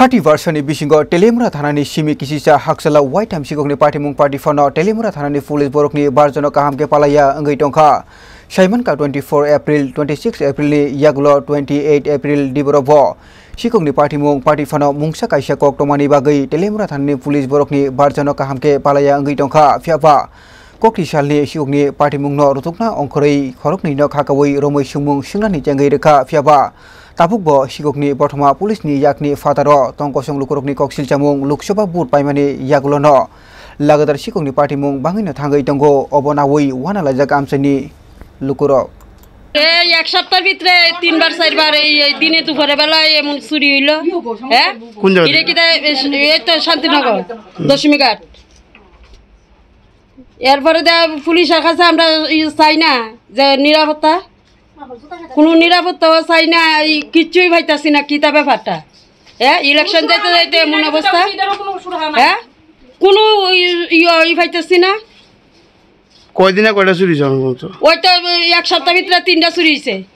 हाटी वर्षनि बिसिंग टेलेमुरा थानानि सिमि किसिसा हाक्सला वाइट हामसिगनि पार्टीमुं पार्टीफोन टेलेमुरा थानानि पुलिस बरकनि बारजन काहामके पालाया अंगै दंखा साइमनका 24 एप्रिल 26 एप्रिलनि यागल 28 एप्रिल दिबरब सिकंनि पार्टीमुं पार्टीफोन मुंसा काइसा कक्टमानि बागै टेलेमुरा थानानि पुलिस बरकनि बारजन काहामके पालाया अंगै दंखा फ्याबा कक्रिसालनि सिगंनि पार्टीमुंनो रुतुकना अंखरै खरकनिनो खाकावै रमै सुमुं सिंनानि जेंगै रेखा फ्याबा tabuk bo hikokni Barthoma police-ni yakni লুকরক tongkosong lukorokni koksil chamung loksabha vote paimani yagulo no লাগাতার শিক্ষকনি পার্টি মুং বাঙিনা থাঙ্গাই দঙ্গ অবনাওই ওয়ানালাইজাক আমসাইনি লুকুরক এই এক সপ্তাহ ভিতরে তিনবার চারবার এই দিনে দুপুরে বেলায় এমন চুরি হইল হ্যাঁ শান্তিনগর দশমীঘাট এরপরে পুলিশের কাছে আমরা চাই না যে নিরাপত্তা কোনো নিরাপত্তাও চাই না এই কিচ্ছুই ভাইতাসি না তা ব্যাপারটা হ্যাঁ ইলেকশন যাইতে যাইতে এমন অবস্থা হ্যাঁ কোনো ইয়ে ই ভাইতাছি না কয়দিনে কয়টা চুরি ওই তো এক সপ্তাহ ভিতরে তিনটা চুরি হয়েছে